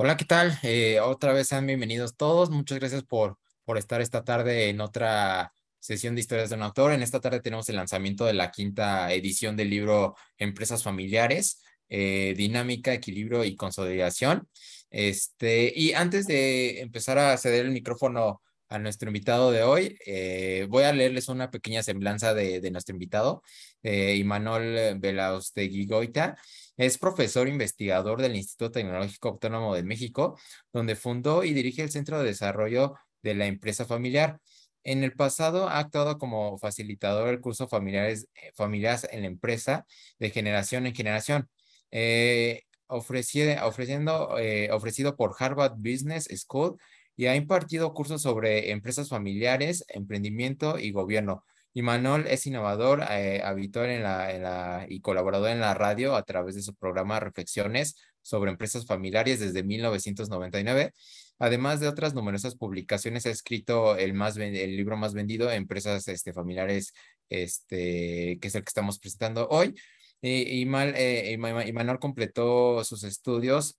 Hola, ¿qué tal? Eh, otra vez sean bienvenidos todos. Muchas gracias por, por estar esta tarde en otra sesión de historias de un autor. En esta tarde tenemos el lanzamiento de la quinta edición del libro Empresas Familiares, eh, Dinámica, Equilibrio y Consolidación. Este, y antes de empezar a ceder el micrófono a nuestro invitado de hoy. Eh, voy a leerles una pequeña semblanza de, nuestro invitado, eh, Imanol Velaustegui Goita. Es profesor investigador del Instituto Tecnológico Autónomo de México, donde fundó y dirige el Centro de Desarrollo de la Empresa Familiar. En el pasado ha actuado como facilitador del curso familiares, eh, Familias en la Empresa de generación en generación. Eh, ofreciendo, eh, ofrecido por Harvard Business School y ha impartido cursos sobre empresas familiares, emprendimiento y gobierno. Y Imanol es innovador, eh, en la, y colaborador en la radio a través de su programa Reflexiones sobre Empresas Familiares desde 1999. Además de otras numerosas publicaciones, ha escrito el, más, el libro más vendido, Empresas este, Familiares, este, que es el que estamos presentando hoy. Y, eh, Manuel completó sus estudios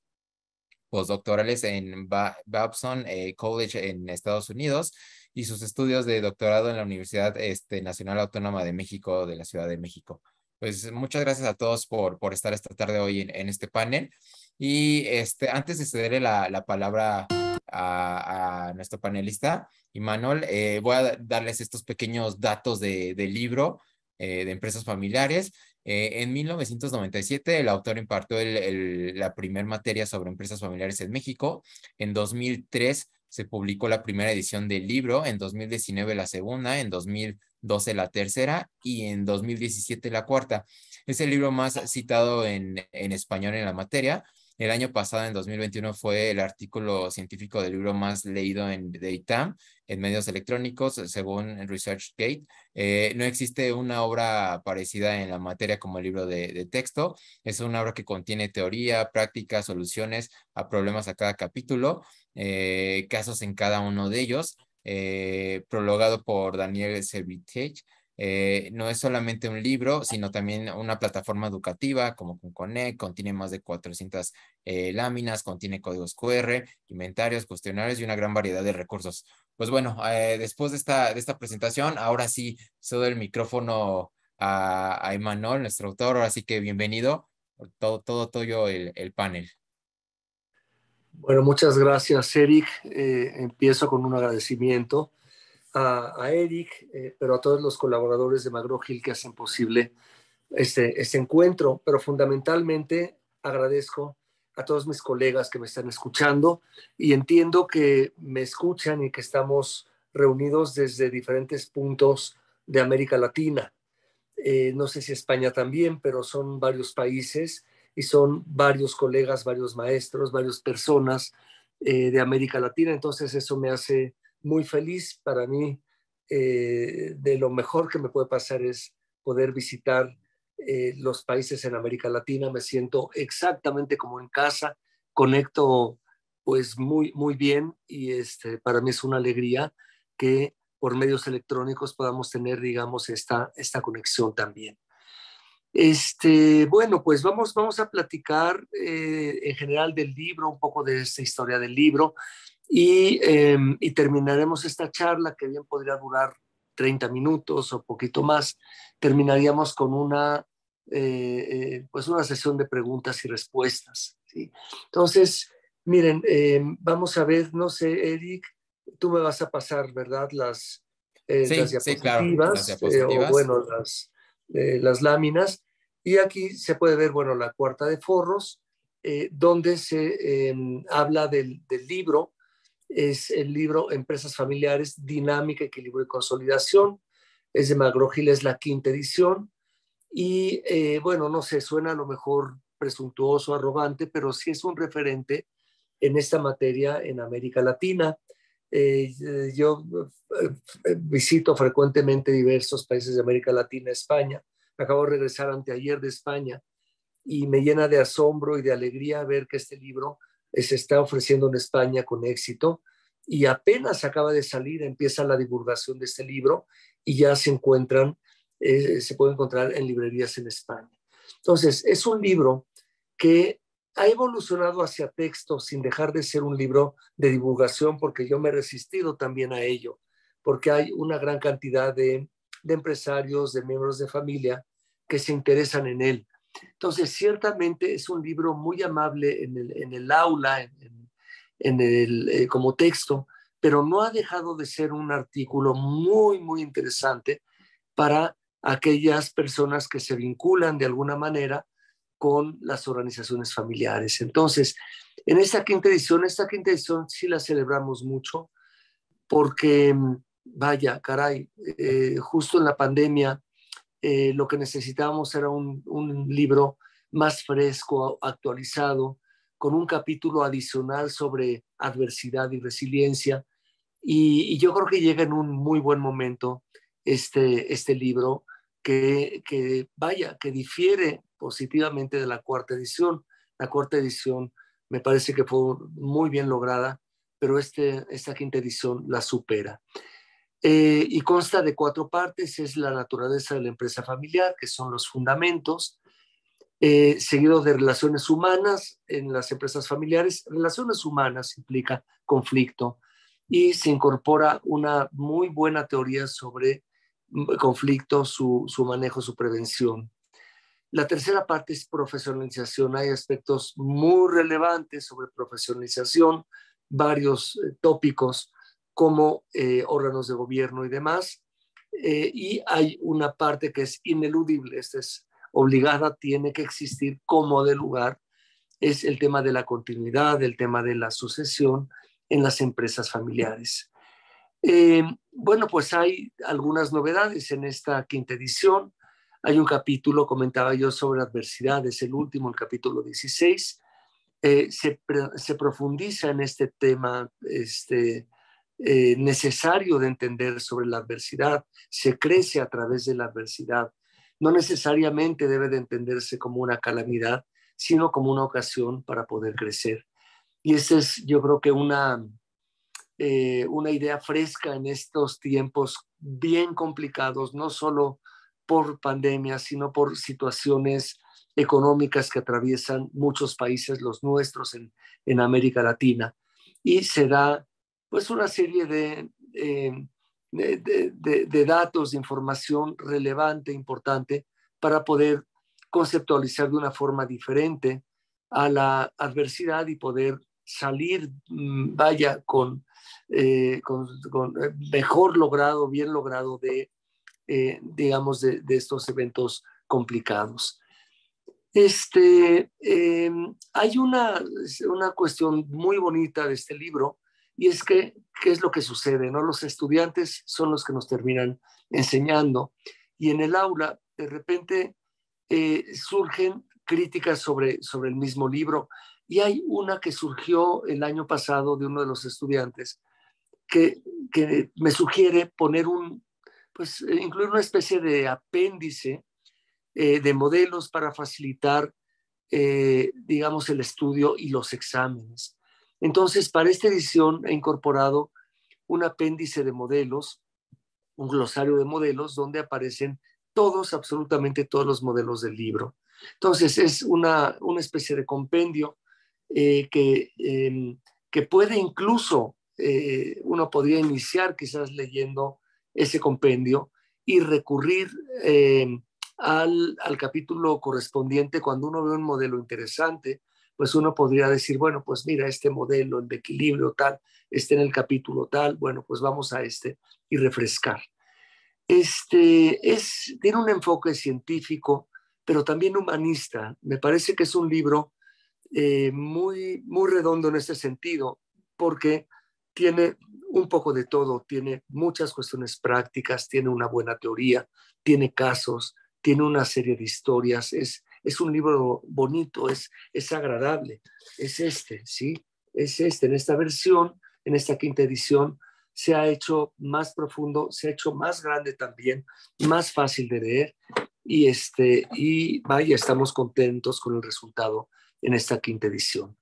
postdoctorales en Babson eh, College en Estados Unidos y sus estudios de doctorado en la Universidad este, Nacional Autónoma de México de la Ciudad de México. Pues muchas gracias a todos por, por estar esta tarde hoy en, en este panel. Y este, antes de cederle la, la palabra a, nuestro panelista, Imanol, eh, voy a darles estos pequeños datos del libro eh, de empresas familiares. Eh, en 1997, el autor impartió el, la primera materia sobre empresas familiares en México. En 2003, se publicó la primera edición del libro, en 2019 la segunda, en 2012 la tercera y en 2017 la cuarta. Es el libro más citado en, español en la materia. El año pasado, en 2021, fue el artículo científico del libro más leído en, de en medios electrónicos, según ResearchGate. Eh, no existe una obra parecida en la materia como el libro de, de, texto. Es una obra que contiene teoría, práctica, soluciones a problemas a cada capítulo. Eh, casos en cada uno de ellos, eh, prologado por Daniel Servitech. Eh, no es solamente un libro, sino también una plataforma educativa como ConConnect, contiene más de 400 láminas, contiene códigos QR, inventarios, cuestionarios y una gran variedad de recursos. Pues bueno, después de esta, esta presentación, ahora sí cedo el micrófono a, Emanuel, nuestro autor, así que bienvenido, todo, todo yo el panel. Bueno, muchas gracias, Eric. Eh, empiezo con un agradecimiento a, Eric, eh, pero a todos los colaboradores de Magro que hacen posible este, este, encuentro, pero fundamentalmente agradezco a todos mis colegas que me están escuchando y entiendo que me escuchan y que estamos reunidos desde diferentes puntos de América Latina. Eh, no sé si España también, pero son varios países y son varios colegas, varios maestros, varias personas eh, de América Latina. Entonces eso me hace muy feliz. Para mí, eh, de lo mejor que me puede pasar es poder visitar eh, los países en América Latina. Me siento exactamente como en casa, conecto pues muy, muy bien y este, para mí es una alegría que por medios electrónicos podamos tener, digamos, esta, esta conexión también. Este, bueno, pues vamos, vamos a platicar eh, en general del libro, un poco de esta historia del libro, y, em, terminaremos esta charla que bien podría durar 30 minutos o poquito más. Terminaríamos con una, eh, eh, pues una sesión de preguntas y respuestas. ¿sí? Entonces, miren, em, vamos a ver, no sé, Eric, tú me vas a pasar, ¿verdad? Las, diapositivas, bueno, las eh, las láminas. Y aquí se puede ver, bueno, la cuarta de forros, eh, donde se em, habla del, libro, es el libro Empresas Familiares, Dinámica, Equilibrio y Consolidación. Es de Magro Gil, es la quinta edición. Y eh, bueno, no sé, suena a lo mejor presuntuoso, arrogante, pero sí es un referente en esta materia en América Latina. yo eh, visito frecuentemente diversos países de América Latina, España. Acabo de regresar anteayer de España y me llena de asombro y de alegría ver que este libro eh, se está ofreciendo en España con éxito y apenas acaba de salir, empieza la divulgación de este libro y ya se encuentran, eh, se puede encontrar en librerías en España. Entonces, es un libro que ha evolucionado hacia texto sin dejar de ser un libro de divulgación porque yo me he resistido también a ello porque hay una gran cantidad de, de empresarios, de miembros de familia que se interesan en él. Entonces, ciertamente es un libro muy amable en el, en el aula, en, en el, eh, como texto, pero no ha dejado de ser un artículo muy, muy interesante para aquellas personas que se vinculan de alguna manera con las organizaciones familiares. Entonces, en esta quinta edición, esta quinta edición sí la celebramos mucho porque mm, vaya, caray, eh, justo en la pandemia eh, lo que necesitábamos era un, libro más fresco, actualizado, con un capítulo adicional sobre adversidad y resiliencia. Y, y yo creo que llega en un muy buen momento este, este libro que, que, vaya, que difiere positivamente de la cuarta edición. La cuarta edición me parece que fue muy bien lograda, pero este, esta quinta edición la supera. Eh, y consta de cuatro partes. Es la naturaleza de la empresa familiar, que son los fundamentos, eh, seguido de relaciones humanas en las empresas familiares. Relaciones humanas implica conflicto y se incorpora una muy buena teoría sobre mm, conflicto, su, manejo, su prevención. La tercera parte es profesionalización. Hay aspectos muy relevantes sobre profesionalización, varios eh, tópicos como eh, órganos de gobierno y demás. Eh, y hay una parte que es ineludible, esta es obligada, tiene que existir como de lugar, es el tema de la continuidad, el tema de la sucesión en las empresas familiares. Eh, bueno, pues hay algunas novedades en esta quinta edición. Hay un capítulo, comentaba yo, sobre adversidades, el último, el capítulo 16. se, se, profundiza en este tema este, eh, necesario de entender sobre la adversidad. Se crece a través de la adversidad. No necesariamente debe de entenderse como una calamidad, sino como una ocasión para poder crecer. Y esa es, yo creo que una, eh, una idea fresca en estos tiempos bien complicados, no solo por pandemia, sino por situaciones económicas que atraviesan muchos países, los nuestros en, en América Latina. Y se da pues una serie eh, de, de, datos, de información relevante, importante, para poder conceptualizar de una forma diferente a la adversidad y poder salir, mm, vaya, con, eh, eh, mejor logrado, bien logrado de, digamos, de, estos eventos complicados. Este, hay una, una cuestión muy bonita de este libro y es que, ¿qué es lo que sucede? No? Los estudiantes son los que nos terminan enseñando. Y en el aula, de repente, eh, surgen críticas sobre, sobre el mismo libro. Y hay una que surgió el año pasado de uno de los estudiantes que, me sugiere poner un, pues, eh, incluir una especie de apéndice eh, de modelos para facilitar, digamos, el estudio y los exámenes. Entonces, para esta edición he incorporado un apéndice de modelos, un glosario de modelos, donde aparecen todos, absolutamente todos los modelos del libro. Entonces, es una, especie de compendio eh, em, que, puede incluso, eh, uno podría iniciar quizás leyendo ese compendio y recurrir eh, al capítulo correspondiente cuando uno ve un modelo interesante pues uno podría decir, bueno, pues mira, este modelo, de equilibrio tal, este en el capítulo tal, bueno, pues vamos a este y refrescar. Este es, tiene un enfoque científico, pero también humanista. Me parece que es un libro eh, muy, muy redondo en este sentido, porque tiene un poco de todo, tiene muchas cuestiones prácticas, tiene una buena teoría, tiene casos, tiene una serie de historias, es es un libro bonito, es, es agradable, es este, ¿sí? Es este, en esta versión, en esta quinta edición, se ha hecho más profundo, se ha hecho más grande también, más fácil de leer y, este, y vaya, estamos contentos con el resultado en esta quinta edición.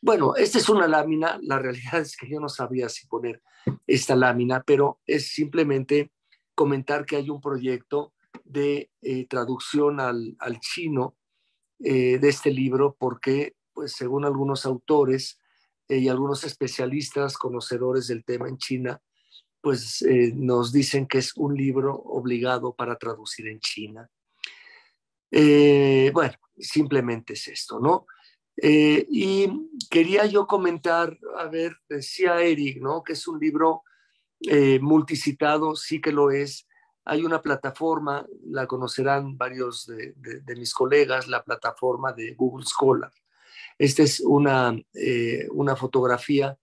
Bueno, esta es una lámina, la realidad es que yo no sabía si poner esta lámina, pero es simplemente comentar que hay un proyecto de eh, traducción al, chino eh, de este libro porque, pues, según algunos autores eh, y algunos especialistas conocedores del tema en China, pues nos dicen que es un libro obligado para traducir en China. bueno, simplemente es esto, ¿no? y quería yo comentar, a ver, decía Eric, ¿no? Que es un libro multicitado, sí que lo es, hay una plataforma, la conocerán varios de, mis colegas, la plataforma de Google Scholar. Esta es una, eh, fotografía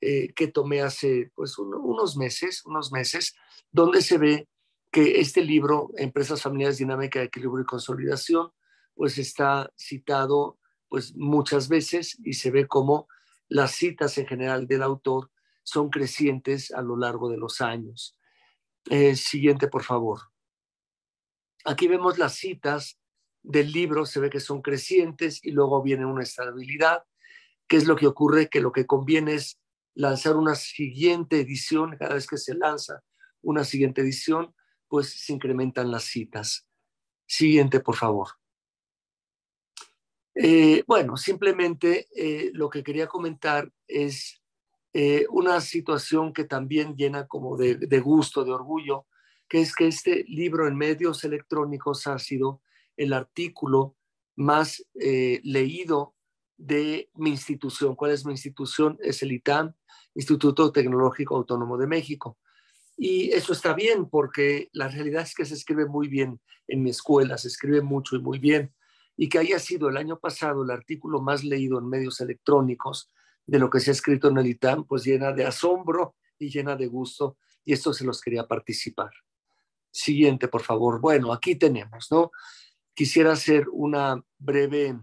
eh, que tomé hace pues, unos meses, unos meses, donde se ve que este libro, Empresas Familiares Dinámica de Equilibrio y Consolidación, pues está citado pues muchas veces y se ve como las citas en general del autor son crecientes a lo largo de los años. Eh, siguiente, por favor. Aquí vemos las citas del libro, se ve que son crecientes y luego viene una estabilidad. ¿Qué es lo que ocurre? Que lo que conviene es lanzar una siguiente edición, cada vez que se lanza una siguiente edición, pues se incrementan las citas. Siguiente, por favor. Eh, bueno, simplemente eh, lo que quería comentar es eh, una situación que también llena como de, gusto, de orgullo, que es que este libro en medios electrónicos ha sido el artículo más eh, leído de mi institución. ¿Cuál es mi institución? Es el ITAM, Instituto Tecnológico Autónomo de México. Y eso está bien porque la realidad es que se escribe muy bien en mi escuela, se escribe mucho y muy bien. Y que haya sido el año pasado el artículo más leído en medios electrónicos de lo que se ha escrito en el ITAM, pues llena de asombro y llena de gusto, y esto se los quería participar. Siguiente, por favor. Bueno, aquí tenemos, ¿no? Quisiera hacer una breve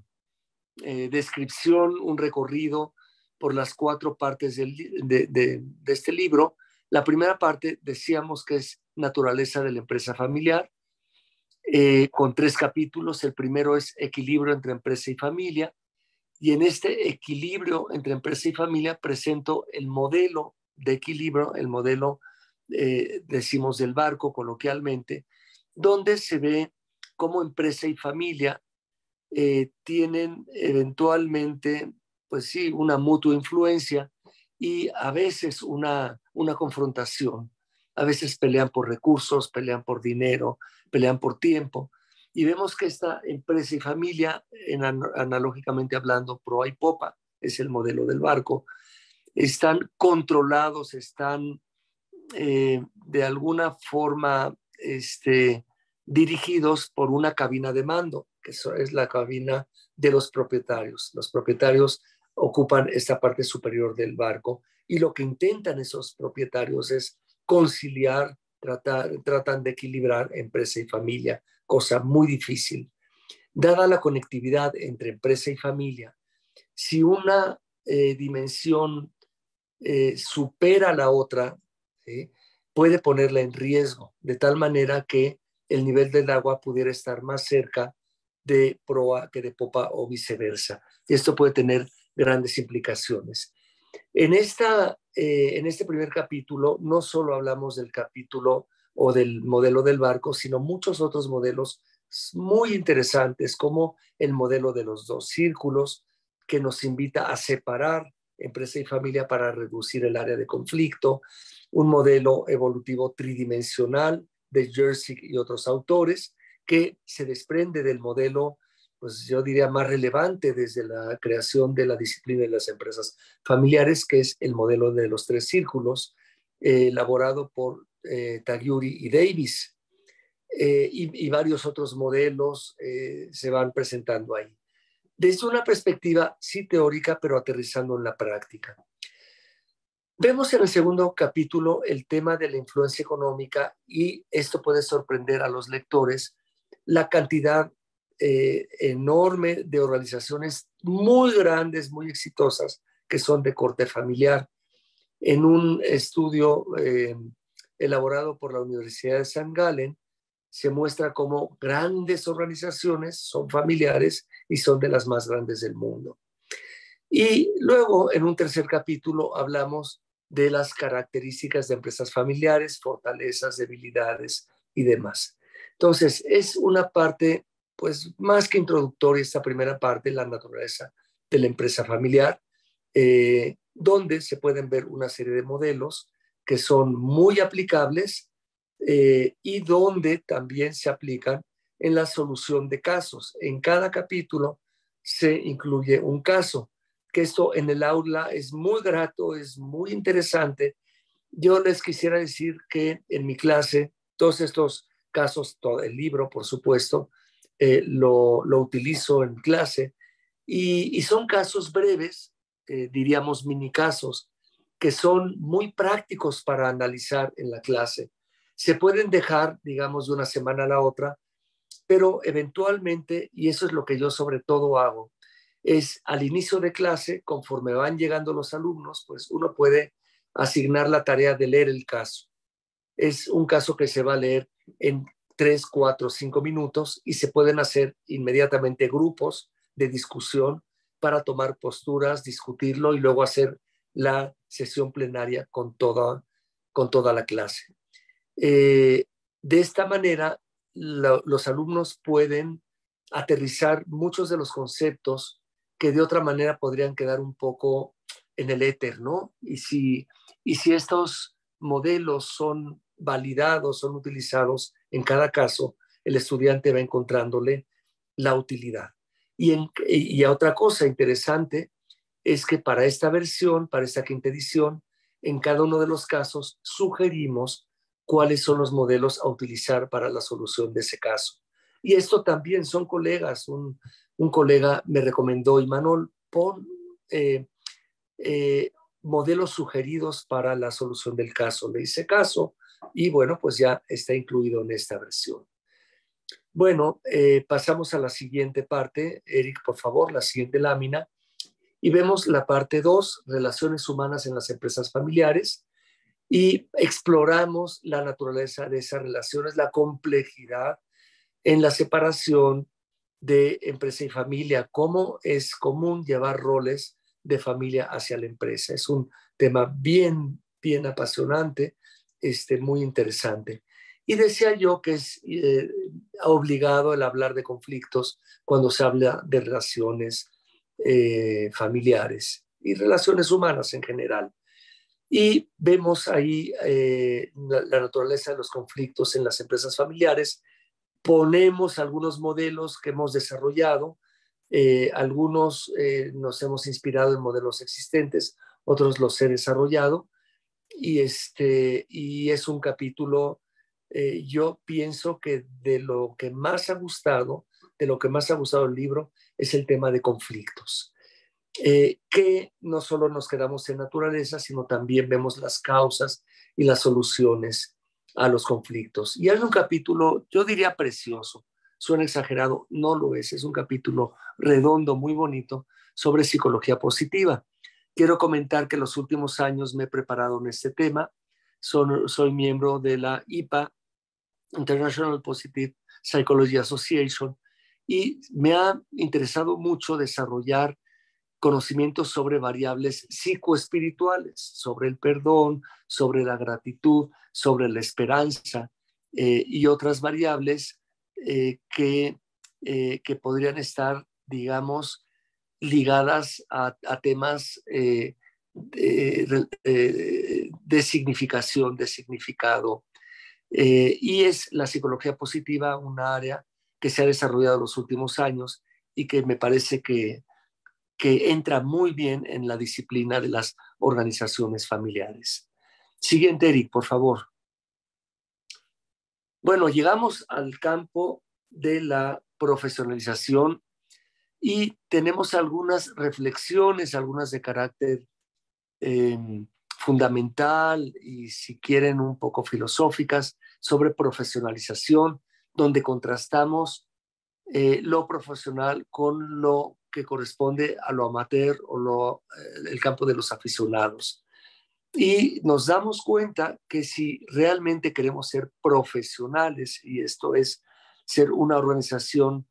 eh, descripción, un recorrido por las cuatro partes de, este libro. La primera parte decíamos que es naturaleza de la empresa familiar, eh, con tres capítulos. El primero es equilibrio entre empresa y familia. Y en este equilibrio entre empresa y familia presento el modelo de equilibrio, el modelo, eh, decimos, del barco coloquialmente, donde se ve cómo empresa y familia eh, tienen eventualmente, pues sí, una mutua influencia y a veces una confrontación. A veces pelean por recursos, pelean por dinero, pelean por tiempo, y vemos que esta empresa y familia, en, analógicamente hablando, proa y popa, es el modelo del barco, están controlados, están eh, de alguna forma este, dirigidos por una cabina de mando, que es la cabina de los propietarios. Los propietarios ocupan esta parte superior del barco y lo que intentan esos propietarios es conciliar, tratar, tratan de equilibrar empresa y familia cosa muy difícil. Dada la conectividad entre empresa y familia, si una eh, dimensión eh, supera la otra, puede ponerla en riesgo, de tal manera que el nivel del agua pudiera estar más cerca de proa que de popa o viceversa. Esto puede tener grandes implicaciones. En, esta, eh, en este primer capítulo no solo hablamos del capítulo o del modelo del barco, sino muchos otros modelos muy interesantes, como el modelo de los dos círculos, que nos invita a separar empresa y familia para reducir el área de conflicto, un modelo evolutivo tridimensional de Jersey y otros autores, que se desprende del modelo, pues yo diría, más relevante desde la creación de la disciplina de las empresas familiares, que es el modelo de los tres círculos, eh, elaborado por eh, Tagliuri y Davis. Eh, y, varios otros modelos eh, se van presentando ahí. Desde una perspectiva, sí teórica, pero aterrizando en la práctica. Vemos en el segundo capítulo el tema de la influencia económica y esto puede sorprender a los lectores, la cantidad eh, enorme de organizaciones muy grandes, muy exitosas, que son de corte familiar. En un estudio elaborado por la Universidad de San Galen, se muestra cómo grandes organizaciones son familiares y son de las más grandes del mundo. Y luego, en un tercer capítulo, hablamos de las características de empresas familiares, fortalezas, debilidades y demás. Entonces, es una parte, pues, más que introductoria esta primera parte, la naturaleza de la empresa familiar, eh, donde se pueden ver una serie de modelos que son muy aplicables eh, y donde también se aplican en la solución de casos. En cada capítulo se incluye un caso, que esto en el aula es muy grato, es muy interesante. Yo les quisiera decir que en mi clase, todos estos casos, todo el libro, por supuesto, eh, lo, utilizo en clase y, son casos breves, eh, diríamos mini casos, que son muy prácticos para analizar en la clase. Se pueden dejar, digamos, de una semana a la otra, pero eventualmente, y eso es lo que yo sobre todo hago, es al inicio de clase, conforme van llegando los alumnos, pues uno puede asignar la tarea de leer el caso. Es un caso que se va a leer en tres, cuatro, cinco minutos y se pueden hacer inmediatamente grupos de discusión para tomar posturas, discutirlo y luego hacer la sesión plenaria con toda, con toda la clase. Eh, de esta manera, los alumnos pueden aterrizar muchos de los conceptos que de otra manera podrían quedar un poco en el éter, ¿no? Y si, y si estos modelos son validados, son utilizados en cada caso, el estudiante va encontrándole la utilidad. Y, en, y a otra cosa interesante es que para esta versión, para esta quinta edición, en cada uno de los casos sugerimos cuáles son los modelos a utilizar para la solución de ese caso. Y esto también son colegas. Un, colega me recomendó, Imanol, pon eh, eh, modelos sugeridos para la solución del caso. Le hice caso y bueno, pues ya está incluido en esta versión. Bueno, eh, pasamos a la siguiente parte. Eric, por favor, la siguiente lámina y vemos la parte 2, relaciones humanas en las empresas familiares, y exploramos la naturaleza de esas relaciones, la complejidad en la separación de empresa y familia, cómo es común llevar roles de familia hacia la empresa. Es un tema bien, bien apasionante, este, muy interesante. Y decía yo que es eh, obligado el hablar de conflictos cuando se habla de relaciones eh, familiares y relaciones humanas en general. Y vemos ahí eh, la, naturaleza de los conflictos en las empresas familiares. Ponemos algunos modelos que hemos desarrollado, eh, algunos nos hemos inspirado en modelos existentes, otros los he desarrollado. Y, este, y es un capítulo, yo pienso que de lo que más ha gustado de lo que más ha gustado el libro es el tema de conflictos, eh, que no solo nos quedamos en naturaleza, sino también vemos las causas y las soluciones a los conflictos. Y hay un capítulo, yo diría precioso, suena exagerado, no lo es, es un capítulo redondo, muy bonito, sobre psicología positiva. Quiero comentar que los últimos años me he preparado en este tema. soy miembro de la IPA, International Positive Psychology Association, y me ha interesado mucho desarrollar conocimientos sobre variables psicoespirituales, sobre el perdón, sobre la gratitud, sobre la esperanza eh, y otras variables eh, que, eh, que, podrían estar, digamos, ligadas a, temas de, de, significación, de significado. y es la psicología positiva un área que se ha desarrollado en los últimos años y que me parece que, entra muy bien en la disciplina de las organizaciones familiares. Siguiente, Eric, por favor. Bueno, llegamos al campo de la profesionalización y tenemos algunas reflexiones, algunas de carácter em, fundamental y si quieren un poco filosóficas sobre profesionalización donde contrastamos eh, lo profesional con lo que corresponde a lo amateur o eh, el campo de los aficionados. Y nos damos cuenta que si realmente queremos ser profesionales, y esto es ser una organización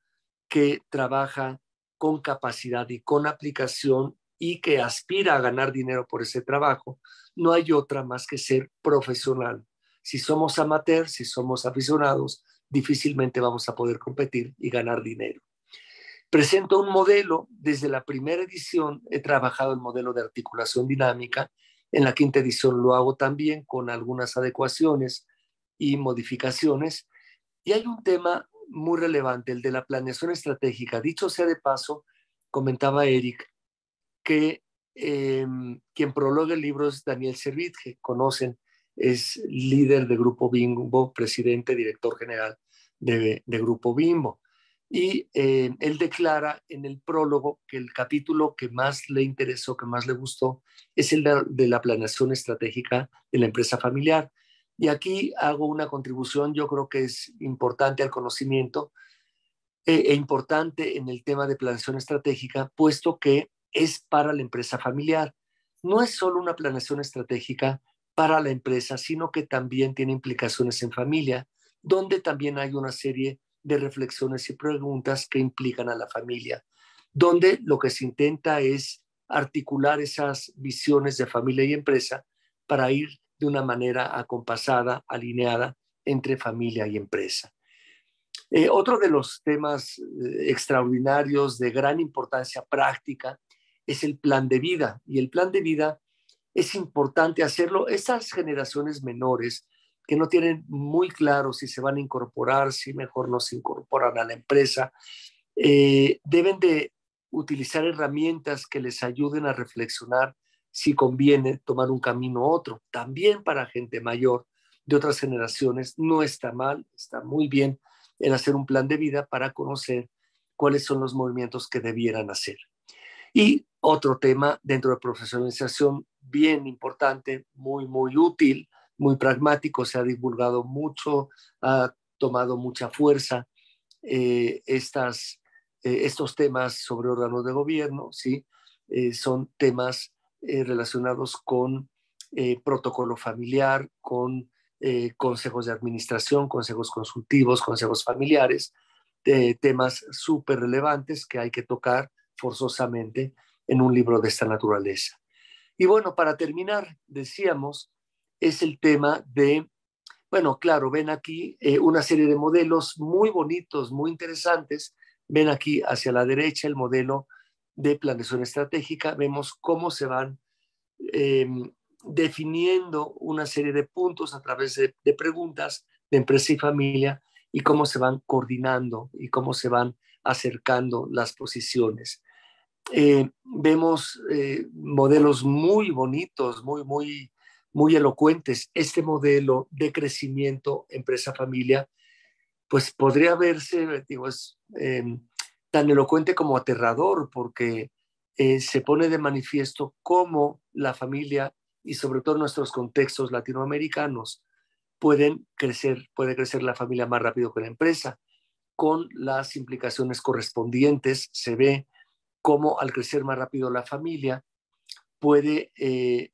que trabaja con capacidad y con aplicación y que aspira a ganar dinero por ese trabajo, no hay otra más que ser profesional. Si somos amateurs, si somos aficionados, difícilmente vamos a poder competir y ganar dinero. Presento un modelo, desde la primera edición he trabajado el modelo de articulación dinámica, en la quinta edición lo hago también con algunas adecuaciones y modificaciones. Y hay un tema muy relevante, el de la planeación estratégica. Dicho sea de paso, comentaba Eric, que em, quien prologa el libro es Daniel que conocen es líder de Grupo Bimbo, presidente, director general de, Grupo Bimbo. Y eh, él declara en el prólogo que el capítulo que más le interesó, que más le gustó, es el de, la planeación estratégica de la empresa familiar. Y aquí hago una contribución, yo creo que es importante al conocimiento e, e importante en el tema de planeación estratégica, puesto que es para la empresa familiar. No es solo una planeación estratégica para la empresa, sino que también tiene implicaciones en familia, donde también hay una serie de reflexiones y preguntas que implican a la familia, donde lo que se intenta es articular esas visiones de familia y empresa para ir de una manera acompasada, alineada entre familia y empresa. Eh, otro de los temas eh, extraordinarios de gran importancia práctica es el plan de vida. Y el plan de vida es importante hacerlo. Esas generaciones menores que no tienen muy claro si se van a incorporar, si mejor no se incorporan a la empresa, eh, deben de utilizar herramientas que les ayuden a reflexionar si conviene tomar un camino u otro. También para gente mayor de otras generaciones no está mal, está muy bien el hacer un plan de vida para conocer cuáles son los movimientos que debieran hacer. Y otro tema dentro de profesionalización bien importante, muy, muy útil, muy pragmático, se ha divulgado mucho, ha tomado mucha fuerza eh, estas, eh, estos temas sobre órganos de gobierno, ¿sí? Eh, son temas relacionados con protocolo familiar, con consejos de administración, consejos consultivos, consejos familiares, temas súper relevantes que hay que tocar forzosamente en un libro de esta naturaleza. Y bueno, para terminar, decíamos, es el tema de, bueno, claro, ven aquí eh, una serie de modelos muy bonitos, muy interesantes. Ven aquí hacia la derecha el modelo de planeación estratégica. Vemos cómo se van em, definiendo una serie de puntos a través de preguntas de empresa y familia y cómo se van coordinando y cómo se van acercando las posiciones. Eh, vemos eh, modelos muy bonitos, muy, muy, muy elocuentes. Este modelo de crecimiento empresa-familia, pues podría verse, es em, tan elocuente como aterrador, porque eh, se pone de manifiesto cómo la familia y sobre todo nuestros contextos latinoamericanos pueden crecer, puede crecer la familia más rápido que la empresa, con las implicaciones correspondientes, se ve cómo al crecer más rápido la familia puede, eh,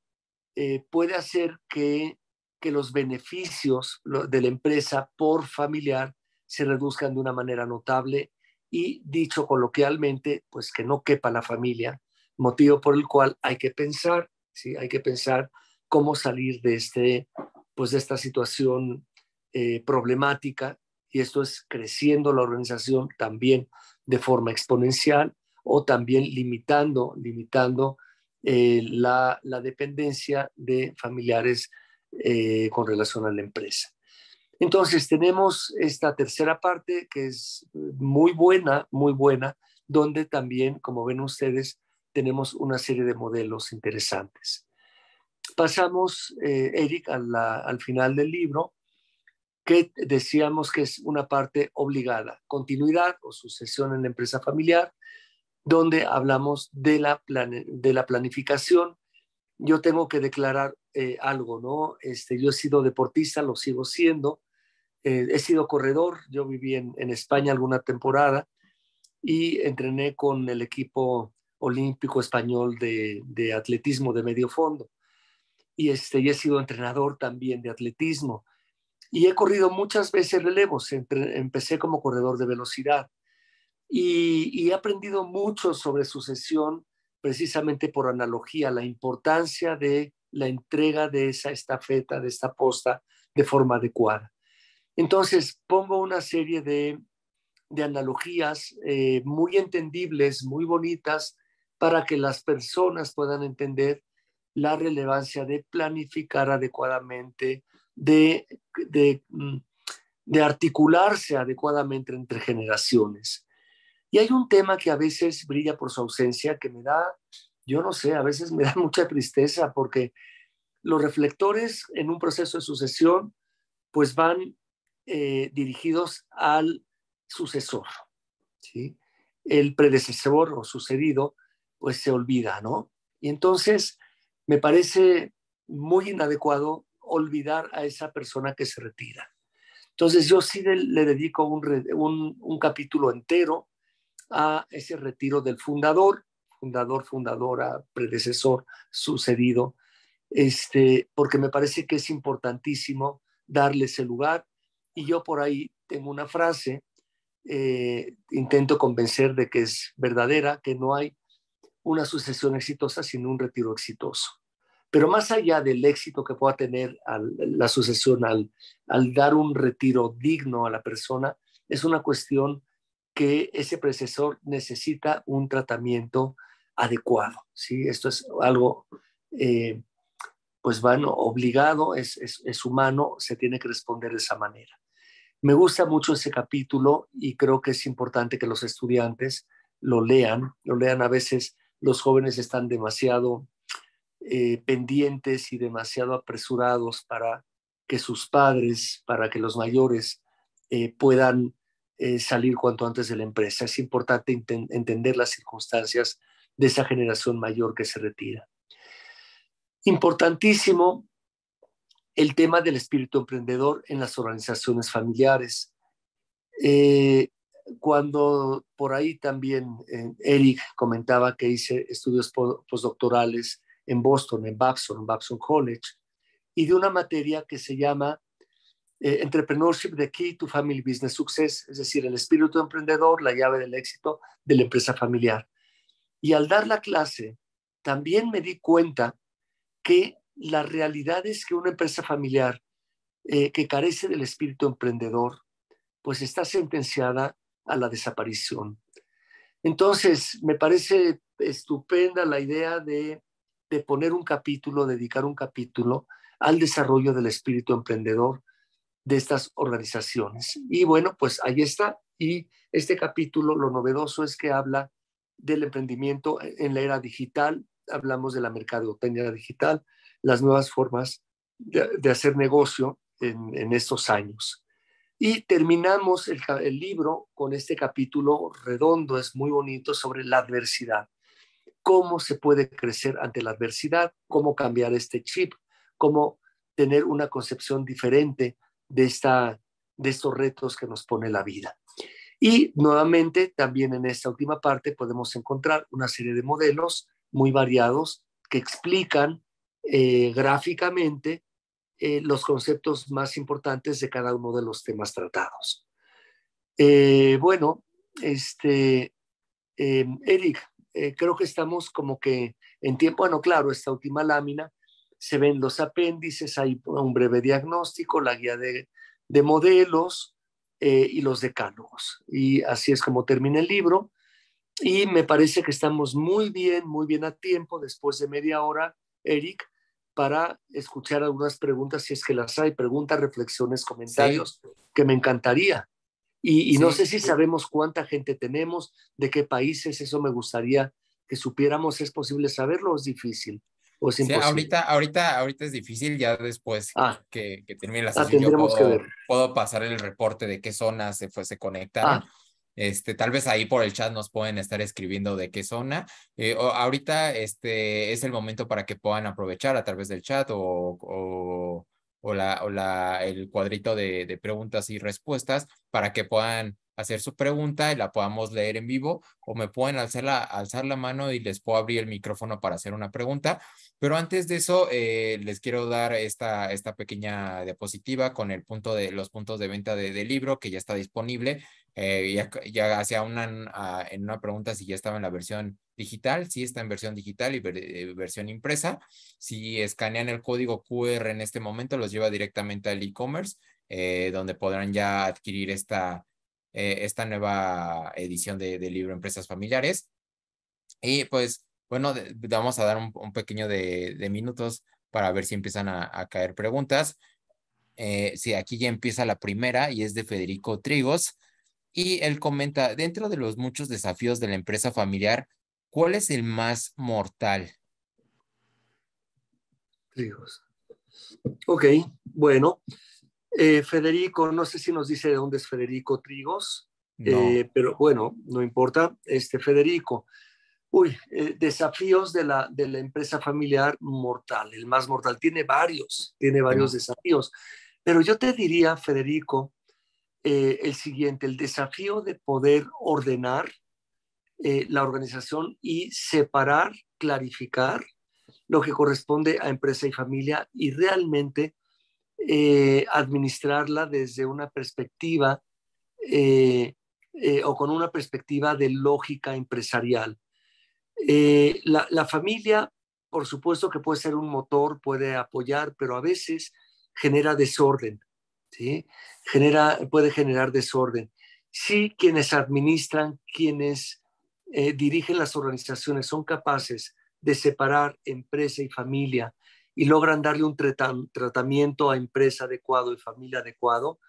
eh, puede hacer que, los beneficios de la empresa por familiar se reduzcan de una manera notable y dicho coloquialmente, pues que no quepa la familia, motivo por el cual hay que pensar, ¿sí? hay que pensar cómo salir de, este, pues de esta situación eh, problemática y esto es creciendo la organización también de forma exponencial o también limitando, limitando eh, la, la, dependencia de familiares eh, con relación a la empresa. Entonces tenemos esta tercera parte que es muy buena, muy buena, donde también, como ven ustedes, tenemos una serie de modelos interesantes. Pasamos, eh, Eric, al final del libro, que decíamos que es una parte obligada, continuidad o sucesión en la empresa familiar, donde hablamos de la, de la planificación. Yo tengo que declarar eh, algo, ¿no? Este, yo he sido deportista, lo sigo siendo, eh, he sido corredor, yo viví en, España alguna temporada y entrené con el equipo olímpico español de, atletismo de medio fondo. Y, este, he sido entrenador también de atletismo. Y he corrido muchas veces relevos, empecé como corredor de velocidad y, he aprendido mucho sobre sucesión precisamente por analogía, la importancia de la entrega de esa estafeta, de esta posta, de forma adecuada. Entonces, pongo una serie de, de analogías eh, muy entendibles, muy bonitas, para que las personas puedan entender la relevancia de planificar adecuadamente, de, de mm, articularse adecuadamente entre generaciones. Y hay un tema que a veces brilla por su ausencia, que me da, yo no sé, a veces me da mucha tristeza porque los reflectores en un proceso de sucesión pues van eh, dirigidos al sucesor. ¿sí? El predecesor o sucedido pues se olvida, ¿no? Y entonces me parece muy inadecuado olvidar a esa persona que se retira. Entonces yo sí le, dedico un capítulo entero a ese retiro del fundador, fundador, fundadora, predecesor, sucedido, este, porque me parece que es importantísimo darle ese lugar. Y yo por ahí tengo una frase, eh, intento convencer de que es verdadera, que no hay una sucesión exitosa sin un retiro exitoso. Pero más allá del éxito que pueda tener la sucesión al, al dar un retiro digno a la persona, es una cuestión que ese predecesor necesita un tratamiento adecuado. ¿sí? Esto es algo, eh, pues, bueno, obligado, es, es, humano, se tiene que responder de esa manera. Me gusta mucho ese capítulo y creo que es importante que los estudiantes lo lean, lo lean a veces los jóvenes están demasiado eh, pendientes y demasiado apresurados para que sus padres, para que los mayores eh, puedan eh, salir cuanto antes de la empresa. Es importante entender las circunstancias de esa generación mayor que se retira. Importantísimo el tema del espíritu emprendedor en las organizaciones familiares. Eh, cuando por ahí también eh, Eric comentaba que hice estudios postdoctorales en Boston, en Babson, Babson College, y de una materia que se llama eh, entrepreneurship the Key to Family Business Success, es decir, el espíritu emprendedor, la llave del éxito de la empresa familiar. Y al dar la clase, también me di cuenta que la realidad es que una empresa familiar eh, que carece del espíritu emprendedor, pues está sentenciada a la desaparición. Entonces, me parece estupenda la idea de poner un capítulo, dedicar un capítulo al desarrollo del espíritu emprendedor, de estas organizaciones. Y bueno, pues ahí está. Y este capítulo, lo novedoso es que habla del emprendimiento e-, en la era digital, hablamos de la mercadotecnia digital, las nuevas formas de, hacer negocio en, estos años. Y terminamos el libro con este capítulo redondo, es muy bonito, sobre la adversidad. Cómo se puede crecer ante la adversidad, cómo cambiar este chip, cómo tener una concepción diferente de, esta, de estos retos que nos pone la vida. Y nuevamente, también en esta última parte podemos encontrar una serie de modelos muy variados que explican eh, gráficamente eh, los conceptos más importantes de cada uno de los temas tratados. Eh, bueno, este, Eric, creo que estamos como que en tiempo, bueno, claro, esta última lámina se ven los apéndices, hay un breve diagnóstico, la guía de, modelos eh, y los decálogos. Y así es como termina el libro. Y me parece que estamos muy bien, muy bien a tiempo, después de media hora, Eric, para escuchar algunas preguntas, si es que las hay, preguntas, reflexiones, comentarios, que me encantaría. Y, no sé si sabemos cuánta gente tenemos, de qué países, eso me gustaría que supiéramos, ¿es posible saberlo es difícil? ahorita, ahorita, ahorita es difícil, ya después ah. que, termine la ah, sesión, yo puedo, pasar el reporte de qué zona se, fue, se ah. Este, tal vez ahí por el chat nos pueden estar escribiendo de qué zona. Eh, ahorita este, es el momento para que puedan aprovechar a través del chat o, o, o la, el cuadrito de, de, preguntas y respuestas para que puedan hacer su pregunta y la podamos leer en vivo o me pueden alzar la, alzar la mano y les puedo abrir el micrófono para hacer una pregunta. Pero antes de eso, eh, les quiero dar esta, esta pequeña diapositiva con el punto de los puntos de venta del libro que ya está disponible. Eh, ya, ya hacía una, ah, en una pregunta si ya estaba en la versión digital, Sí, está en versión digital y eh, versión impresa. Si escanean el código QR en este momento, los lleva directamente al e-commerce, donde podrán ya adquirir esta, eh, esta nueva edición del de libro Empresas Familiares. Y pues, bueno, vamos a dar un, pequeño de, minutos para ver si empiezan a, caer preguntas. Eh, sí, aquí ya empieza la primera y es de Federico Trigos. Y él comenta, dentro de los muchos desafíos de la empresa familiar, ¿cuál es el más mortal? Trigos. Ok, bueno, eh, Federico, no sé si nos dice de dónde es Federico Trigos, eh, pero bueno, no importa. Este Federico, uy, eh, desafíos de la, de la empresa familiar mortal, el más mortal. Tiene varios, tiene varios desafíos. Pero yo te diría, Federico, el siguiente, el desafío de poder ordenar la organización y separar, clarificar lo que corresponde a empresa y familia y realmente eh, administrarla desde una perspectiva eh, eh, o con una perspectiva de lógica empresarial. La, familia, por supuesto que puede ser un motor, puede apoyar, pero a veces genera desorden, ¿sí? puede generar desorden. Sí, quienes administran, quienes dirigen las organizaciones son capaces de separar empresa y familia, y logran darle un tratamiento a empresa adecuado y familia adecuado,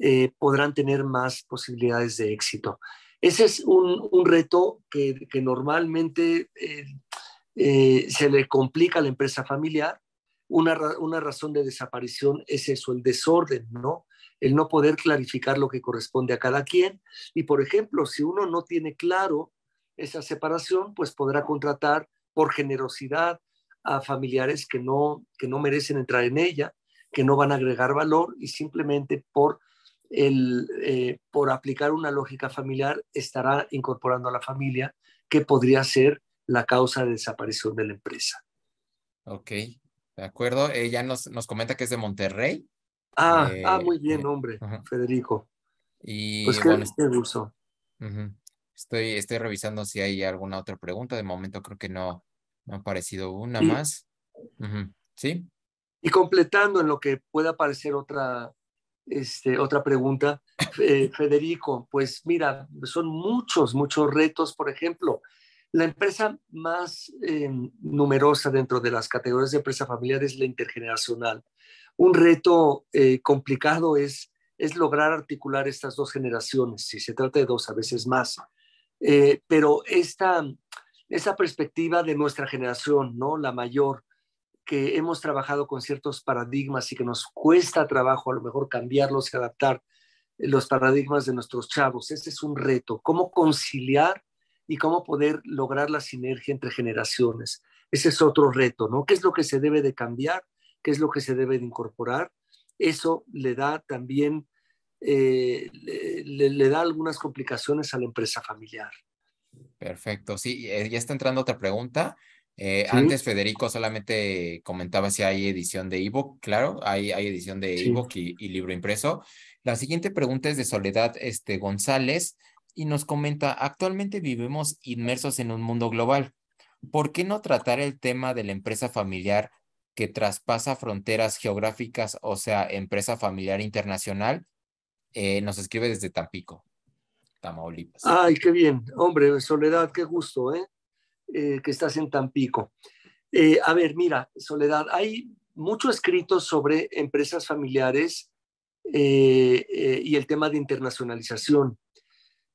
eh, podrán tener más posibilidades de éxito. Ese es un, reto que, normalmente eh, eh, se le complica a la empresa familiar. Una, una, razón de desaparición es eso, el desorden, ¿no? El no poder clarificar lo que corresponde a cada quien. Y, por ejemplo, si uno no tiene claro esa separación, pues podrá contratar por generosidad, a familiares que no, que no merecen entrar en ella, que no van a agregar valor y simplemente por, el, eh, por aplicar una lógica familiar estará incorporando a la familia que podría ser la causa de desaparición de la empresa. Ok, de acuerdo. Ella nos, comenta que es de Monterrey. Ah, eh, ah muy bien, eh, hombre, Federico. Y pues qué, bueno, este Estoy, estoy revisando si hay alguna otra pregunta. De momento creo que no, me ha aparecido una más. Sí. Y completando en lo que pueda aparecer otra, este, otra pregunta, Federico, pues mira, son muchos, muchos retos. Por ejemplo, la empresa más eh, numerosa dentro de las categorías de empresa familiar es la intergeneracional. Un reto eh, complicado es, es lograr articular estas dos generaciones, si se trata de dos, a veces más. Eh, pero esta, esa perspectiva de nuestra generación, ¿no? La mayor, que hemos trabajado con ciertos paradigmas y que nos cuesta trabajo a lo mejor cambiarlos y adaptar eh, los paradigmas de nuestros chavos. Ese es un reto, cómo conciliar y cómo poder lograr la sinergia entre generaciones. Ese es otro reto, ¿no? ¿Qué es lo que se debe de cambiar? ¿Qué es lo que se debe de incorporar? Eso le da también, eh, le da algunas complicaciones a la empresa familiar. Perfecto, sí, eh, ya está entrando otra pregunta. Eh, antes Federico solamente comentaba si hay edición de ebook, claro, hay, hay edición de ebook y, libro impreso. La siguiente pregunta es de Soledad este, González y nos comenta, actualmente vivimos inmersos en un mundo global. ¿Por qué no tratar el tema de la empresa familiar que traspasa fronteras geográficas, o sea, empresa familiar internacional? Eh, nos escribe desde Tampico. Tamaulipas. Ay, qué bien. Hombre, Soledad, qué gusto, ¿eh? ¿eh? que estás en Tampico. Eh, a ver, mira, Soledad, hay mucho escrito sobre empresas familiares eh, eh, y el tema de internacionalización.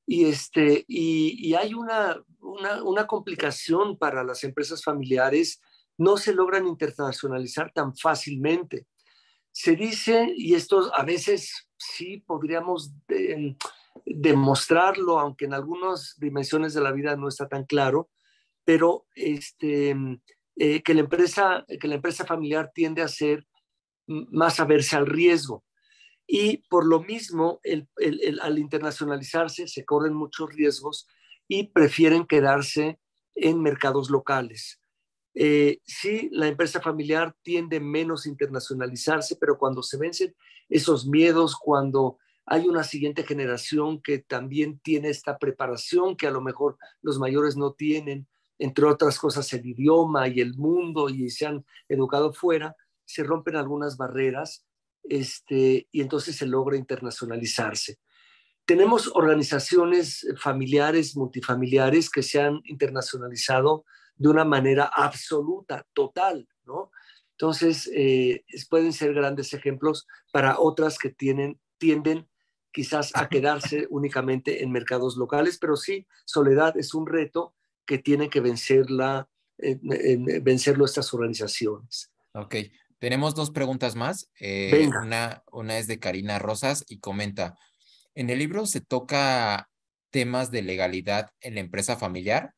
Y, este, y, hay una, una, complicación para las empresas familiares, no se logran internacionalizar tan fácilmente. Se dice, y esto a veces sí podríamos... Em, demostrarlo, aunque en algunas dimensiones de la vida no está tan claro, pero este, mm, eh, que, la empresa, que la empresa familiar tiende a ser más averse al riesgo. Y por lo mismo, al internacionalizarse, se corren muchos riesgos y prefieren quedarse en mercados locales. Eh, sí, la empresa familiar tiende menos a internacionalizarse, pero cuando se vencen esos miedos, cuando hay una siguiente generación que también tiene esta preparación que a lo mejor los mayores no tienen, entre otras cosas el idioma y el mundo y se han educado fuera, se rompen algunas barreras este, y entonces se logra internacionalizarse. Tenemos organizaciones familiares, multifamiliares que se han internacionalizado de una manera absoluta, total, ¿no? Entonces, eh, pueden ser grandes ejemplos para otras que tienen, tienden quizás a quedarse únicamente en mercados locales, pero sí, Soledad es un reto que tiene que vencer eh, vencerlo estas organizaciones. Ok, tenemos dos preguntas más. Eh, una, una es de Karina Rosas y comenta, en el libro se toca temas de legalidad en la empresa familiar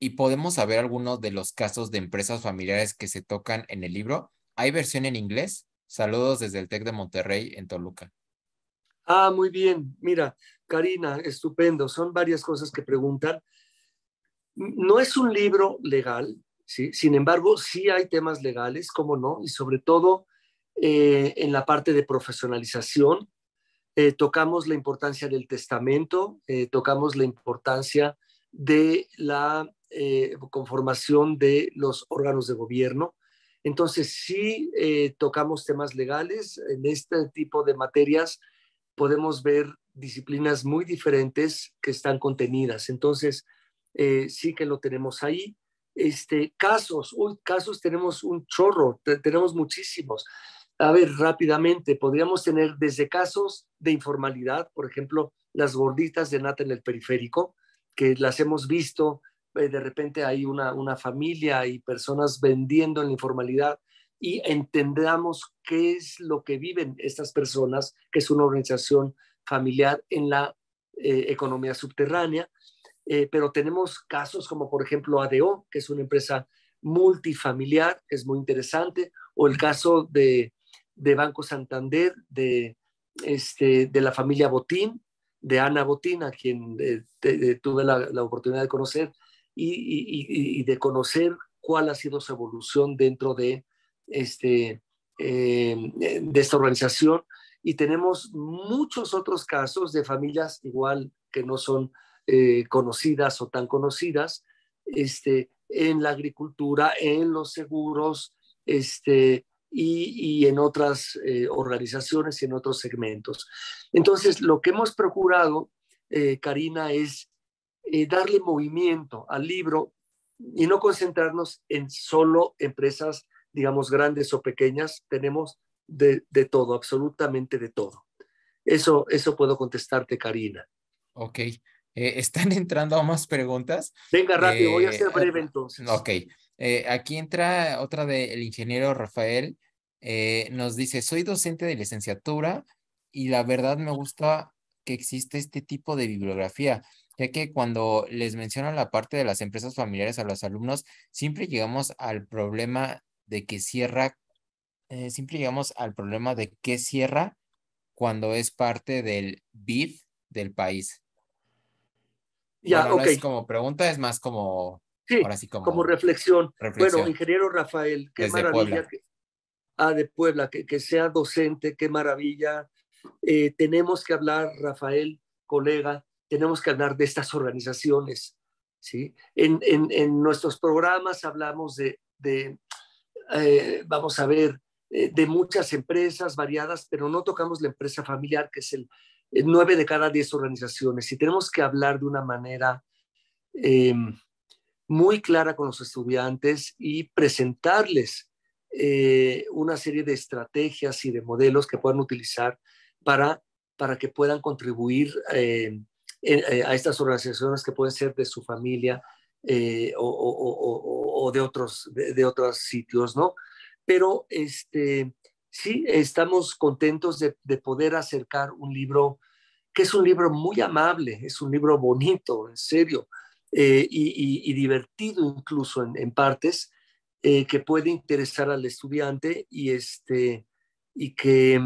y podemos saber algunos de los casos de empresas familiares que se tocan en el libro. ¿Hay versión en inglés? Saludos desde el TEC de Monterrey en Toluca. Ah, muy bien. Mira, Karina, estupendo. Son varias cosas que preguntan. No es un libro legal, ¿sí? sin embargo, sí hay temas legales, cómo no, y sobre todo eh, en la parte de profesionalización. Eh, tocamos la importancia del testamento, eh, tocamos la importancia de la conformación de los órganos de gobierno. Entonces, sí tocamos temas legales en este tipo de materias podemos ver disciplinas muy diferentes que están contenidas. Entonces, eh, sí que lo tenemos ahí. Este, casos, casos tenemos un chorro, tenemos muchísimos. A ver, rápidamente, podríamos tener desde casos de informalidad, por ejemplo, las gorditas de nata en el periférico, que las hemos visto, eh, de repente hay una, una familia y personas vendiendo en la informalidad y entendamos qué es lo que viven estas personas, que es una organización familiar en la eh, economía subterránea. Eh, pero tenemos casos como por ejemplo ADO, que es una empresa multifamiliar, que es muy interesante, o el caso de, Banco Santander, de, este, de la familia Botín, de Ana Botín, a quien eh, tuve la, oportunidad de conocer, y, de conocer cuál ha sido su evolución dentro de este, eh, eh, esta organización y tenemos muchos otros casos de familias igual que no son eh, conocidas o tan conocidas este, en la agricultura, en los seguros este, y, en otras organizaciones y en otros segmentos. Entonces, lo que hemos procurado, Karina, es darle movimiento al libro y no concentrarnos en solo empresas digamos, grandes o pequeñas, tenemos de, de todo, absolutamente de todo. Eso, eso puedo contestarte, Karina. Ok. Eh, ¿Están entrando más preguntas? Venga, rápido, voy a eh, ser ah, breve entonces. Ok. Eh, aquí entra otra del ingeniero Rafael. nos dice, soy docente de licenciatura y la verdad me gusta que existe este tipo de bibliografía, ya que cuando les menciono la parte de las empresas familiares a los alumnos, siempre llegamos al problema de que cierra, eh, siempre llegamos al problema de qué cierra cuando es parte del BID del país. Ya, ok. es como pregunta, es más como, como, como reflexión. Bueno, ingeniero Rafael, qué maravilla. Que, ah, de Puebla, que, que sea docente, qué maravilla. Eh, tenemos que hablar, Rafael, colega, tenemos que hablar de estas organizaciones. ¿sí? En, en, en nuestros programas hablamos de, de, eh, vamos a ver, eh, de muchas empresas variadas, pero no tocamos la empresa familiar, que es el, nueve de cada diez organizaciones. Y tenemos que hablar de una manera em, muy clara con los estudiantes y presentarles eh, una serie de estrategias y de modelos que puedan utilizar para, para que puedan contribuir em, a estas organizaciones que pueden ser de su familia o, de, otros, de, sitios, ¿no? Pero este, sí, estamos contentos de, poder acercar un libro que es un libro muy amable, es un libro bonito, en serio, eh, y, divertido incluso en, partes, eh, que puede interesar al estudiante y, este, y, que,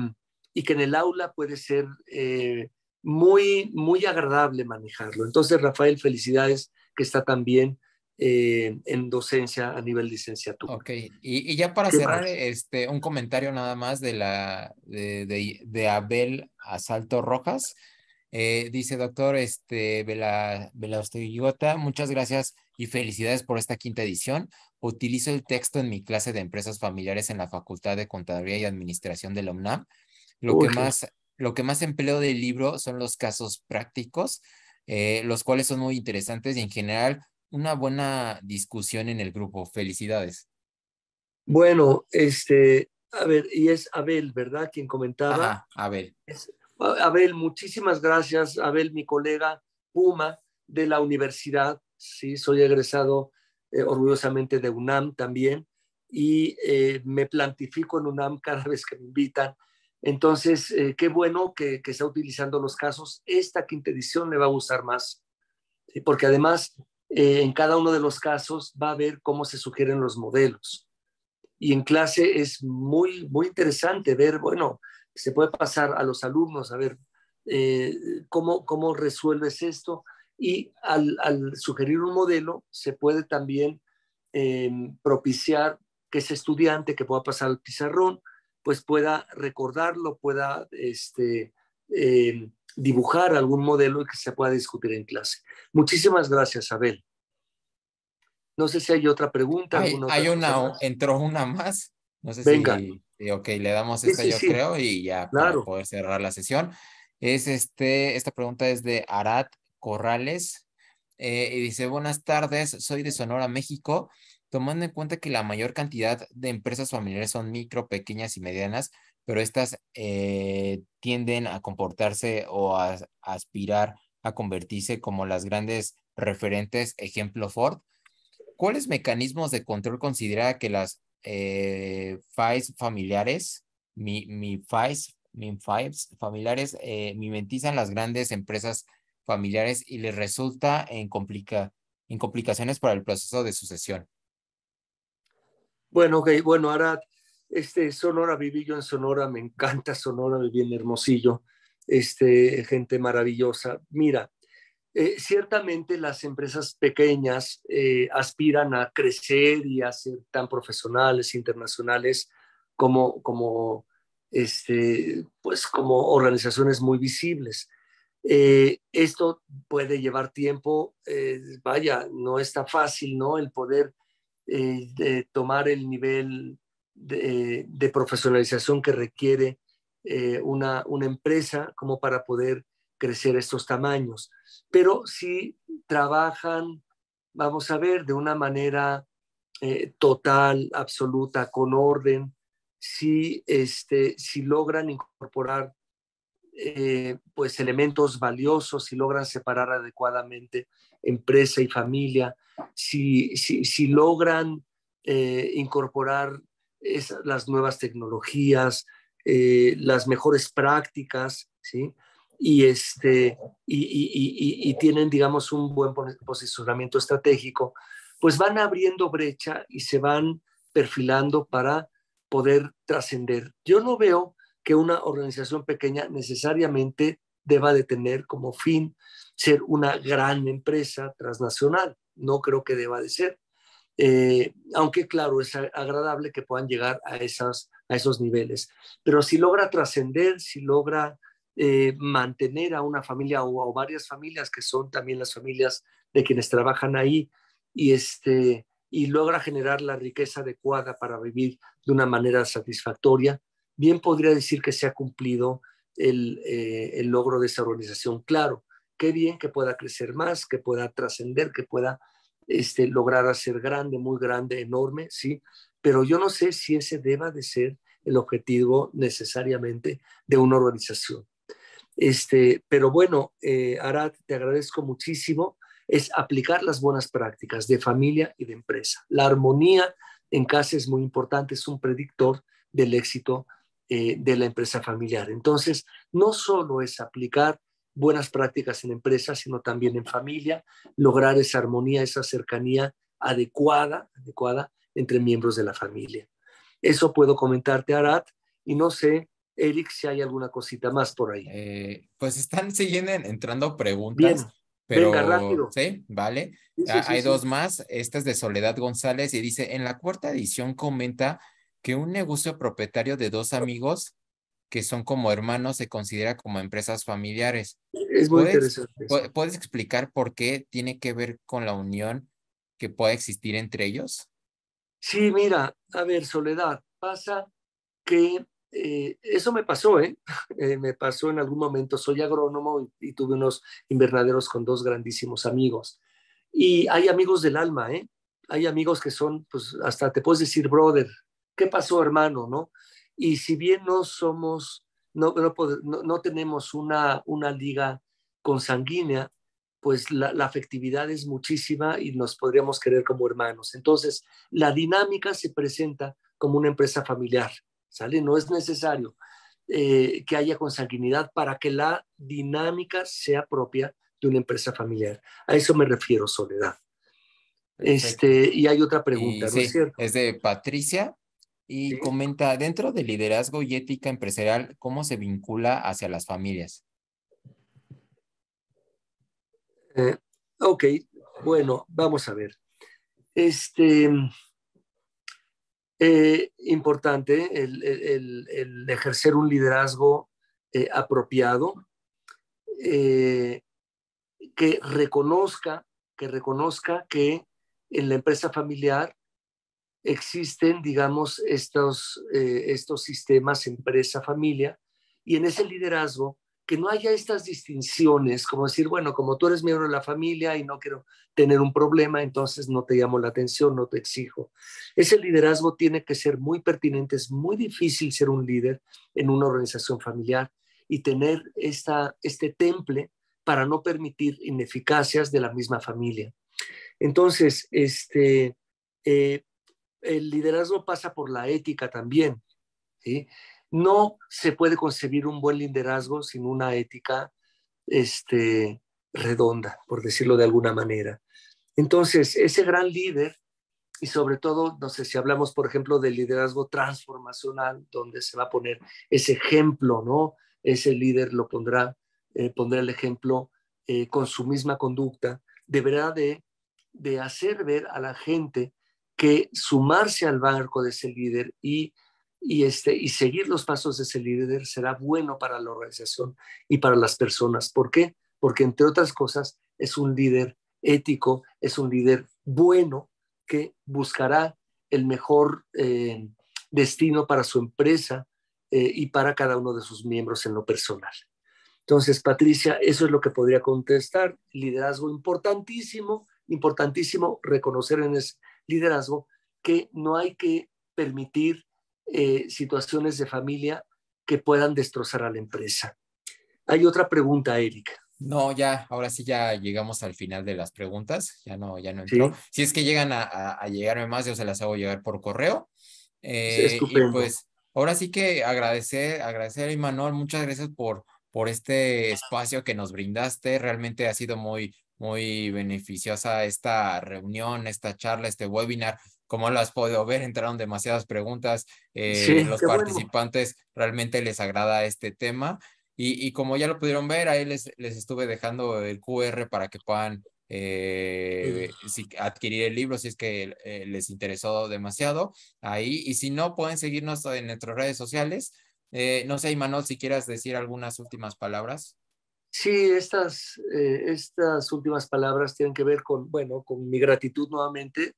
que en el aula puede ser eh, muy, muy agradable manejarlo. Entonces, Rafael, felicidades que está tan bien eh, en docencia a nivel licenciatura. Ok, y, ya para cerrar, este, un comentario nada más de, la, de, de, Abel Asalto Rojas. Eh, dice, doctor este, Vela, Osteguigota, muchas gracias y felicidades por esta quinta edición. Utilizo el texto en mi clase de empresas familiares en la Facultad de Contaduría y Administración de la UNAM. Lo, que más, lo que más empleo del libro son los casos prácticos, eh, los cuales son muy interesantes y en general una buena discusión en el grupo. Felicidades. Bueno, este, a ver, y es Abel, ¿verdad? Quien comentaba. Ajá, Abel. Abel, muchísimas gracias. Abel, mi colega Puma de la universidad, sí, soy egresado eh, orgullosamente de UNAM también y eh, me plantifico en UNAM cada vez que me invitan. Entonces, eh, qué bueno que, que, está utilizando los casos. Esta quinta edición le va a gustar más, porque además eh, en cada uno de los casos va a ver cómo se sugieren los modelos. Y en clase es muy, muy interesante ver, bueno, se puede pasar a los alumnos a ver eh, cómo, cómo resuelves esto. Y al, sugerir un modelo, se puede también eh, propiciar que ese estudiante que pueda pasar al pizarrón, pues pueda recordarlo, pueda este, dibujar algún modelo y que se pueda discutir en clase. Muchísimas gracias, Abel. No sé si hay otra pregunta. Hay, una, entró una más. No sé si. Ok, le damos esta, yo creo, y ya claro. poder cerrar la sesión. Es este, esta pregunta es de Arat Corrales. Eh, y dice: Buenas tardes, soy de Sonora, México. Tomando en cuenta que la mayor cantidad de empresas familiares son micro, pequeñas y medianas, pero estas eh, tienden a comportarse o a aspirar a convertirse como las grandes referentes, ejemplo Ford. ¿cuáles mecanismos de control considera que las eh, familiares, mi, mi mi familiares, eh, mimentizan las grandes empresas familiares y les resulta en, complica, en complicaciones para el proceso de sucesión? Bueno, ok, bueno, ahora este, Sonora, viví yo en Sonora, me encanta Sonora, me en Hermosillo, este, gente maravillosa. Mira, eh, ciertamente las empresas pequeñas eh, aspiran a crecer y a ser tan profesionales, internacionales, como, como, este, pues como organizaciones muy visibles. Eh, esto puede llevar tiempo, vaya, no está fácil, ¿no? El poder de tomar el nivel de, profesionalización que requiere una, una empresa como para poder crecer estos tamaños. Pero si trabajan, vamos a ver, de una manera eh, total, absoluta, con orden, si, este, si logran incorporar eh, pues elementos valiosos, si logran separar adecuadamente empresa y familia, si, logran eh, incorporar las nuevas tecnologías, las mejores prácticas, ¿sí? y, este, y, tienen, digamos, un buen posicionamiento estratégico, pues van abriendo brecha y se van perfilando para poder trascender. Yo no veo que una organización pequeña necesariamente deba de tener como fin ser una gran empresa transnacional. No creo que deba de ser. Eh, aunque claro, es agradable que puedan llegar a, esas, a esos niveles. Pero si logra trascender, si logra eh, mantener a una familia o, varias familias que son también las familias de quienes trabajan ahí y, este, y logra generar la riqueza adecuada para vivir de una manera satisfactoria, bien podría decir que se ha cumplido el, eh, logro de esa organización. Claro, qué bien que pueda crecer más, que pueda trascender, que pueda este, lograr ser grande, muy grande, enorme, ¿sí? Pero yo no sé si ese deba de ser el objetivo necesariamente de una organización. Este, pero bueno, eh, Arad, te agradezco muchísimo. Es aplicar las buenas prácticas de familia y de empresa. La armonía en casa es muy importante, es un predictor del éxito eh, de la empresa familiar. Entonces, no solo es aplicar buenas prácticas en empresa, sino también en familia, lograr esa armonía, esa cercanía adecuada, adecuada entre miembros de la familia. Eso puedo comentarte, Arad, y no sé Elix, si hay alguna cosita más por ahí. Eh, pues están siguiendo entrando preguntas. Pero, rápido. Sí, vale. Ah, hay dos más. Esta es de Soledad González y dice, en la cuarta edición comenta que un negocio propietario de dos amigos que son como hermanos se considera como empresas familiares. Es muy interesante. ¿Puedes explicar por qué tiene que ver con la unión que pueda existir entre ellos? Sí, mira, a ver, Soledad, pasa que eh, eso me pasó, ¿eh? ¿eh? Me pasó en algún momento. Soy agrónomo y, tuve unos invernaderos con dos grandísimos amigos. Y hay amigos del alma, ¿eh? Hay amigos que son, pues, hasta te puedes decir, brother, ¿qué pasó, hermano? ¿No? Y si bien no somos, no, tenemos una, una liga consanguínea, pues la, la, afectividad es muchísima y nos podríamos querer como hermanos. Entonces, la dinámica se presenta como una empresa familiar no es necesario eh, que haya consanguinidad para que la dinámica sea propia de una empresa familiar. A eso me refiero, Soledad. Este, y hay otra pregunta, ¿no es cierto? Es de Patricia y comenta, dentro de liderazgo y ética empresarial, ¿cómo se vincula hacia las familias? Eh, ok, bueno, vamos a ver. Este, eh, importante el, ejercer un liderazgo eh, apropiado eh, que reconozca que reconozca que en la empresa familiar existen digamos estos eh, estos sistemas empresa familia y en ese liderazgo que no haya estas distinciones, como decir, bueno, como tú eres miembro de la familia y no quiero tener un problema, entonces no te llamo la atención, no te exijo. Ese liderazgo tiene que ser muy pertinente, es muy difícil ser un líder en una organización familiar y tener esta, este temple para no permitir ineficacias de la misma familia. Entonces, este, eh, el liderazgo pasa por la ética también. ¿sí? No se puede concebir un buen liderazgo sin una ética este, redonda, por decirlo de alguna manera. Entonces, ese gran líder, y sobre todo, no sé si hablamos, por ejemplo, del liderazgo transformacional, donde se va a poner ese ejemplo, ¿no? Ese líder lo pondrá, eh, pondrá el ejemplo eh, con su misma conducta, deberá de, de hacer ver a la gente que sumarse al barco de ese líder y y, este, y seguir los pasos de ese líder será bueno para la organización y para las personas. ¿Por qué? Porque entre otras cosas es un líder ético, es un líder bueno que buscará el mejor eh, destino para su empresa eh, y para cada uno de sus miembros en lo personal. Entonces, Patricia, eso es lo que podría contestar. Liderazgo importantísimo, importantísimo reconocer en ese liderazgo que no hay que permitir eh, situaciones de familia que puedan destrozar a la empresa. Hay otra pregunta, Erika. No, ya, ahora sí ya llegamos al final de las preguntas, ya no, ya no Si es que llegan a, llegarme más, yo se las hago llegar por correo. Eh, pues ahora sí que agradecer, agradecer, manuel muchas gracias por, por este espacio que nos brindaste. Realmente ha sido muy, muy beneficiosa esta reunión, esta charla, este webinar como las puedo ver, entraron demasiadas preguntas. Eh, los participantes realmente les agrada este tema. Y, como ya lo pudieron ver, ahí les, les estuve dejando el QR para que puedan eh, adquirir el libro si es que eh, les interesó demasiado ahí. Y si no, pueden seguirnos en nuestras redes sociales. no sé, Imanol, si quieras decir algunas últimas palabras. Sí, estas, estas últimas palabras tienen que ver con, bueno, con mi gratitud nuevamente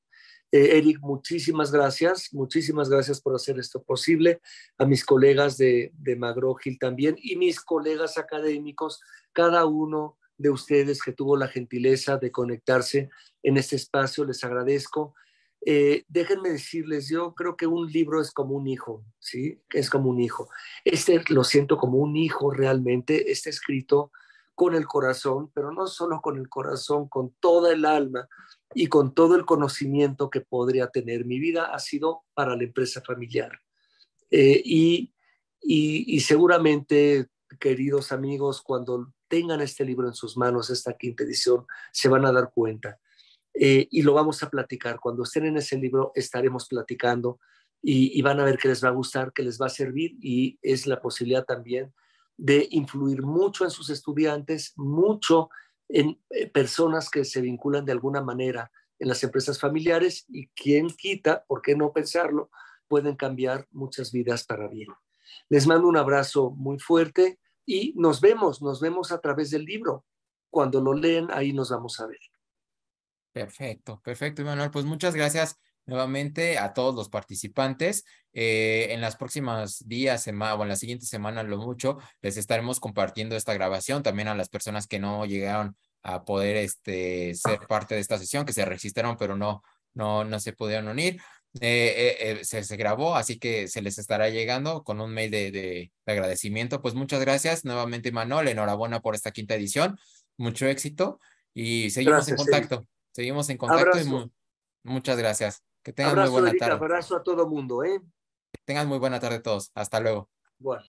eh, Eric, muchísimas gracias, muchísimas gracias por hacer esto posible, a mis colegas de, de también y mis colegas académicos, cada uno de ustedes que tuvo la gentileza de conectarse en este espacio, les agradezco. Eh, déjenme decirles, yo creo que un libro es como un hijo, ¿sí? Es como un hijo. Este lo siento como un hijo realmente, está escrito con el corazón, pero no solo con el corazón, con toda el alma, y con todo el conocimiento que podría tener. Mi vida ha sido para la empresa familiar. Eh, y, y, seguramente, queridos amigos, cuando tengan este libro en sus manos, esta quinta edición, se van a dar cuenta. Eh, y lo vamos a platicar. Cuando estén en ese libro, estaremos platicando y, van a ver que les va a gustar, que les va a servir y es la posibilidad también de influir mucho en sus estudiantes, mucho en eh, personas que se vinculan de alguna manera en las empresas familiares y quien quita, ¿por qué no pensarlo? Pueden cambiar muchas vidas para bien. Les mando un abrazo muy fuerte y nos vemos, nos vemos a través del libro. Cuando lo leen, ahí nos vamos a ver. Perfecto, perfecto, Manuel. Pues muchas gracias nuevamente a todos los participantes. Eh, en las próximas días semana, o en la siguiente semana, lo mucho, les estaremos compartiendo esta grabación también a las personas que no llegaron a poder este, ser parte de esta sesión, que se registraron pero no, no, no se pudieron unir. Eh, eh, se, se, grabó, así que se les estará llegando con un mail de, de, agradecimiento. Pues muchas gracias nuevamente, Manuel. Enhorabuena por esta quinta edición. Mucho éxito y seguimos en contacto. Seguimos en contacto. muchas gracias tengan abrazo, muy buena tarde. Abrazo a todo mundo, ¿eh? tengan muy buena tarde todos. Hasta luego. Bueno.